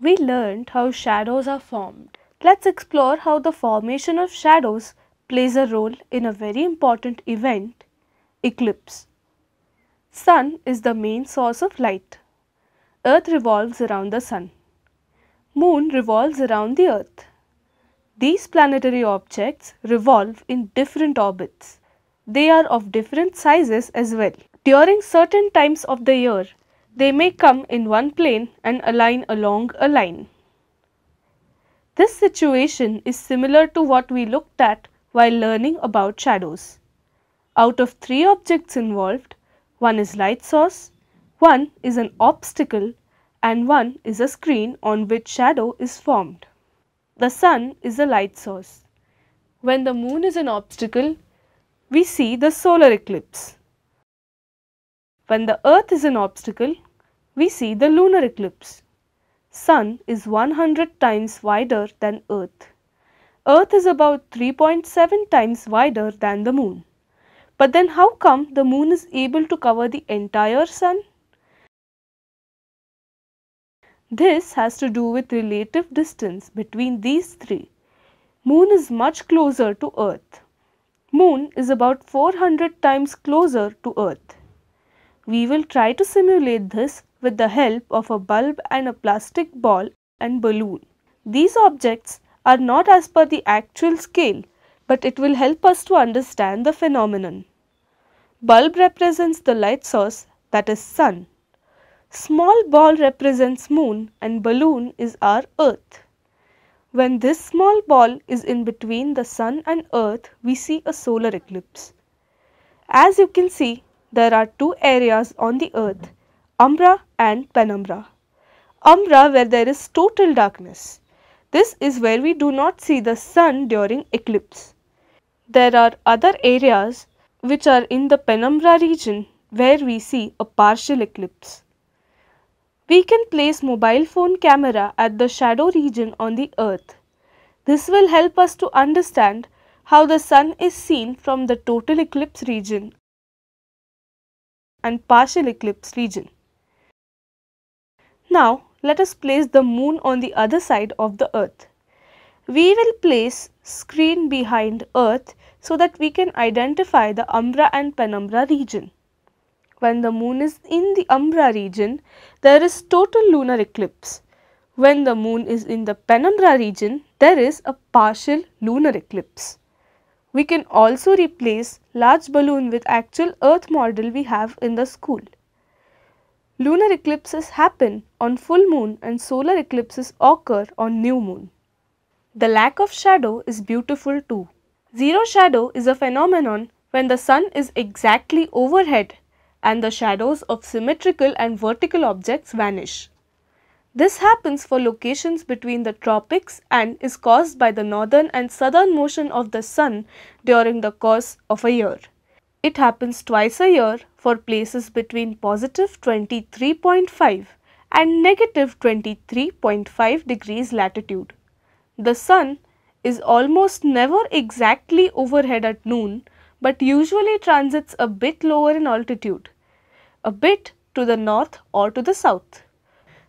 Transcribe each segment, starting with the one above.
we learned how shadows are formed. Let's explore how the formation of shadows plays a role in a very important event, eclipse. Sun is the main source of light. Earth revolves around the sun. Moon revolves around the earth. These planetary objects revolve in different orbits. They are of different sizes as well. During certain times of the year, they may come in one plane and align along a line. This situation is similar to what we looked at while learning about shadows. Out of three objects involved, one is light source, one is an obstacle and one is a screen on which shadow is formed. The sun is a light source. When the moon is an obstacle, we see the solar eclipse. When the earth is an obstacle, we see the lunar eclipse. Sun is 100 times wider than Earth. Earth is about 3.7 times wider than the moon. But then how come the moon is able to cover the entire sun? This has to do with relative distance between these three. Moon is much closer to Earth. Moon is about 400 times closer to Earth. We will try to simulate this with the help of a bulb and a plastic ball and balloon. These objects are not as per the actual scale but it will help us to understand the phenomenon. Bulb represents the light source that is sun. Small ball represents moon and balloon is our earth. When this small ball is in between the sun and earth, we see a solar eclipse. As you can see, there are two areas on the earth umbra and penumbra. Umbra where there is total darkness. This is where we do not see the sun during eclipse. There are other areas which are in the penumbra region where we see a partial eclipse. We can place mobile phone camera at the shadow region on the earth. This will help us to understand how the sun is seen from the total eclipse region and partial eclipse region. Now let us place the moon on the other side of the earth. We will place screen behind earth so that we can identify the umbra and penumbra region. When the moon is in the umbra region, there is total lunar eclipse. When the moon is in the penumbra region, there is a partial lunar eclipse. We can also replace large balloon with actual earth model we have in the school. Lunar eclipses happen on full moon and solar eclipses occur on new moon. The lack of shadow is beautiful too. Zero shadow is a phenomenon when the sun is exactly overhead and the shadows of symmetrical and vertical objects vanish. This happens for locations between the tropics and is caused by the northern and southern motion of the sun during the course of a year. It happens twice a year for places between positive 23.5 and negative 23.5 degrees latitude. The sun is almost never exactly overhead at noon but usually transits a bit lower in altitude, a bit to the north or to the south.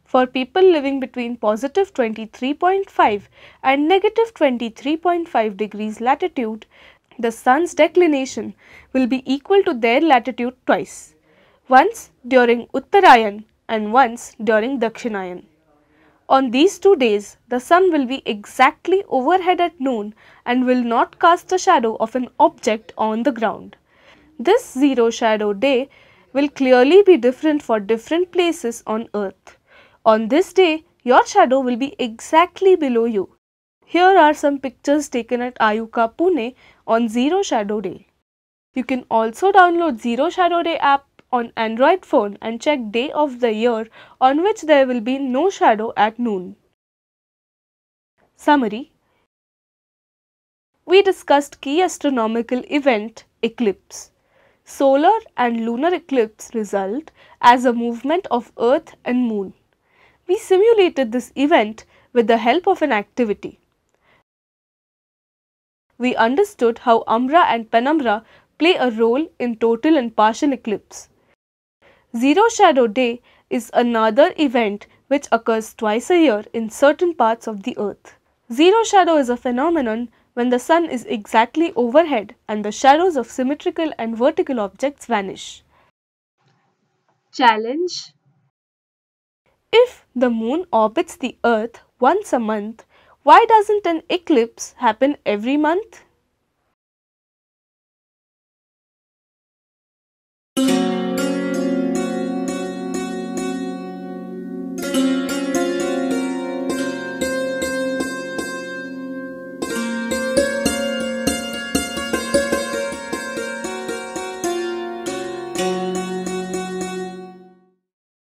For people living between positive 23.5 and negative 23.5 degrees latitude, the sun's declination will be equal to their latitude twice, once during Uttarayan and once during Dakshinayan. On these two days, the sun will be exactly overhead at noon and will not cast a shadow of an object on the ground. This zero shadow day will clearly be different for different places on earth. On this day, your shadow will be exactly below you. Here are some pictures taken at Ayuka Pune on Zero Shadow Day. You can also download Zero Shadow Day app on Android phone and check day of the year on which there will be no shadow at noon. Summary We discussed key astronomical event eclipse. Solar and lunar eclipse result as a movement of Earth and Moon. We simulated this event with the help of an activity we understood how umbra and penumbra play a role in total and partial eclipse. Zero shadow day is another event which occurs twice a year in certain parts of the earth. Zero shadow is a phenomenon when the sun is exactly overhead and the shadows of symmetrical and vertical objects vanish. Challenge If the moon orbits the earth once a month, why doesn't an eclipse happen every month?